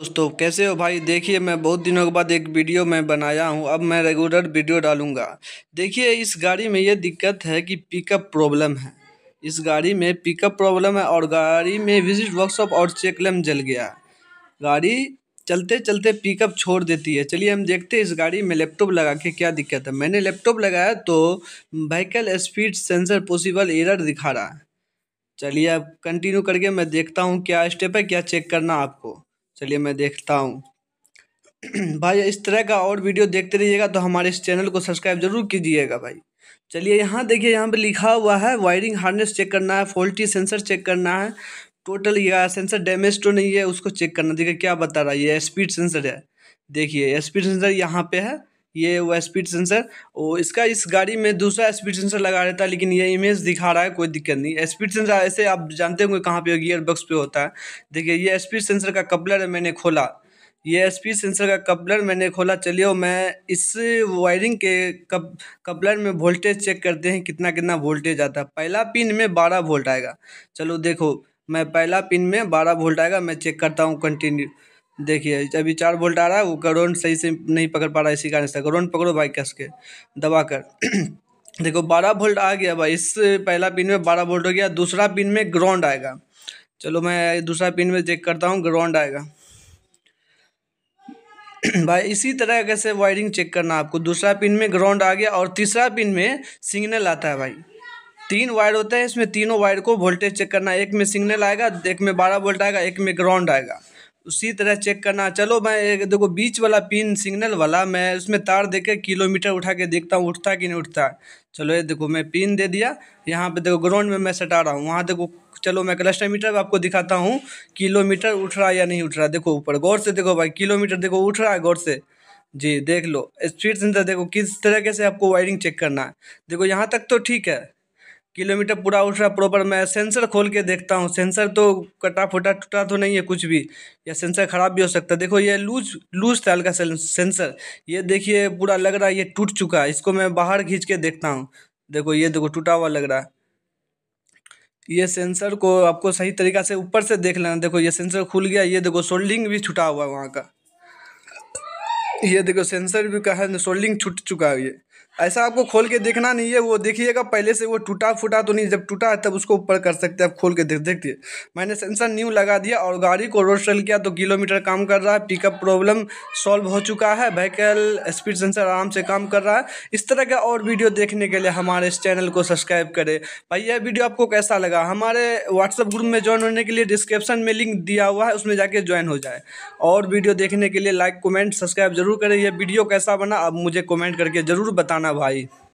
दोस्तों कैसे हो भाई देखिए मैं बहुत दिनों के बाद एक वीडियो मैं बनाया हूं अब मैं रेगुलर वीडियो डालूंगा देखिए इस गाड़ी में ये दिक्कत है कि पिकअप प्रॉब्लम है इस गाड़ी में पिकअप प्रॉब्लम है और गाड़ी में विजिट वर्कशॉप और चेकलम जल गया गाड़ी चलते चलते पिकअप छोड़ देती है चलिए हम देखते हैं इस गाड़ी में लैपटॉप लगा के क्या दिक्कत है मैंने लैपटॉप लगाया तो vehicle speed sensor possible error दिखा रहा है चलिए अब कंटिन्यू करके मैं देखता हूँ क्या स्टेप है क्या चेक करना आपको चलिए मैं देखता हूँ भाई इस तरह का और वीडियो देखते रहिएगा तो हमारे इस चैनल को सब्सक्राइब जरूर कीजिएगा भाई चलिए यहाँ देखिए यहाँ पे लिखा हुआ है वायरिंग हार्नेस चेक करना है फॉल्टी सेंसर चेक करना है टोटल ये सेंसर डैमेज तो नहीं है उसको चेक करना देखिए क्या बता रहा है ये स्पीड सेंसर है देखिए स्पीड सेंसर यहाँ पे है ये वो स्पीड सेंसर वो इसका इस गाड़ी में दूसरा स्पीड सेंसर लगा रहता है लेकिन ये इमेज दिखा रहा है कोई दिक्कत नहीं स्पीड सेंसर ऐसे आप जानते होंगे कहाँ पे गियर बक्स पे होता है देखिए ये स्पीड सेंसर का कपलर है मैंने खोला ये स्पीड सेंसर का कपलर मैंने खोला चलिए मैं इस वायरिंग के कप कपलर में वोल्टेज चेक करते हैं कितना कितना वोल्टेज आता है पहला पिन में बारह वोल्ट आएगा चलो देखो मैं पहला पिन में बारह वोल्ट आएगा मैं चेक करता हूँ कंटिन्यू देखिए अभी चार वोल्ट आ रहा है वो ग्राउंड सही से नहीं पकड़ पा रहा है इसी कारण से ग्राउंड पकड़ो भाई कस के दबा कर देखो बारह वोल्ट आ गया भाई इस पहला पिन में बारह वोल्ट हो गया दूसरा पिन में ग्राउंड आएगा चलो मैं दूसरा पिन में चेक करता हूँ ग्राउंड आएगा भाई इसी तरह कैसे वायरिंग चेक करना आपको दूसरा पिन में ग्राउंड आ गया और तीसरा पिन में सिग्नल आता है भाई तीन वायर होता है इसमें तीनों वायर को वोल्टेज चेक करना एक में सिग्नल आएगा एक में बारह वोल्ट आएगा एक में ग्राउंड आएगा उसी तरह चेक करना चलो मैं एक देखो बीच वाला पिन सिग्नल वाला मैं उसमें तार दे के किलोमीटर उठा के देखता हूँ उठता कि नहीं उठता चलो ये देखो मैं पिन दे दिया यहाँ पे देखो ग्राउंड में मैं सटा रहा हूँ वहाँ देखो चलो मैं क्लस्टरमीटर आपको दिखाता हूँ किलोमीटर उठ रहा है या नहीं उठ रहा देखो ऊपर गौर से देखो भाई किलोमीटर देखो उठ रहा है गौर से जी देख लो स्पीड सेंसर देखो किस तरीके से आपको वायरिंग चेक करना है देखो यहाँ तक तो ठीक है किलोमीटर पूरा उठ रहा प्रॉपर मैं सेंसर खोल के देखता हूँ सेंसर तो कटा फूटा टूटा तो नहीं है कुछ भी या सेंसर ख़राब भी हो सकता है देखो ये लूज लूज था हल्का सेंसर ये देखिए पूरा लग रहा है ये टूट चुका है इसको मैं बाहर खींच के देखता हूँ देखो ये देखो टूटा हुआ लग रहा है ये सेंसर को आपको सही तरीका से ऊपर से देख लेना देखो ये सेंसर खुल गया ये देखो सोल्डिंग भी छुटा हुआ है वहाँ का ये देखो सेंसर भी कहा है सोल्डिंग छूट चुका है ये ऐसा आपको खोल के देखना नहीं है वो देखिएगा पहले से वो टूटा फूटा तो नहीं जब टूटा है तब उसको ऊपर कर सकते हैं आप खोल के देख देखिए मैंने सेंसर न्यू लगा दिया और गाड़ी को रोड सेल किया तो किलोमीटर काम कर रहा है पिकअप प्रॉब्लम सॉल्व हो चुका है व्हीकल स्पीड सेंसर आराम से काम कर रहा है इस तरह का और वीडियो देखने के लिए हमारे इस चैनल को सब्सक्राइब करें भाई यह वीडियो आपको कैसा लगा हमारे व्हाट्सअप ग्रुप में ज्वाइन होने के लिए डिस्क्रिप्शन में लिंक दिया हुआ है उसमें जाके ज्वाइन हो जाए और वीडियो देखने के लिए लाइक कमेंट सब्सक्राइब जरूर करें यह वीडियो कैसा बना आप मुझे कमेंट करके जरूर बताए बताना भाई